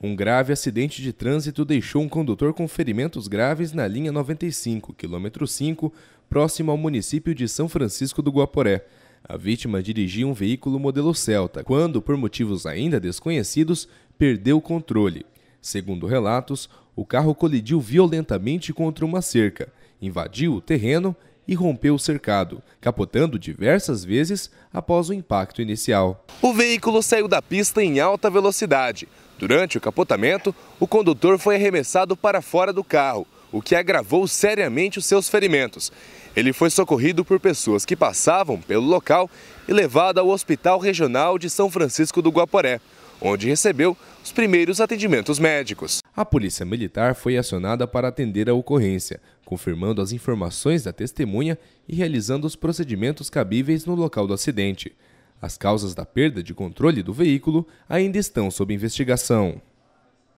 Um grave acidente de trânsito deixou um condutor com ferimentos graves na linha 95, quilômetro 5, próximo ao município de São Francisco do Guaporé. A vítima dirigia um veículo modelo Celta, quando, por motivos ainda desconhecidos, perdeu o controle. Segundo relatos, o carro colidiu violentamente contra uma cerca, invadiu o terreno e rompeu o cercado, capotando diversas vezes após o impacto inicial. O veículo saiu da pista em alta velocidade. Durante o capotamento, o condutor foi arremessado para fora do carro, o que agravou seriamente os seus ferimentos. Ele foi socorrido por pessoas que passavam pelo local e levado ao Hospital Regional de São Francisco do Guaporé, onde recebeu os primeiros atendimentos médicos. A polícia militar foi acionada para atender a ocorrência, confirmando as informações da testemunha e realizando os procedimentos cabíveis no local do acidente. As causas da perda de controle do veículo ainda estão sob investigação.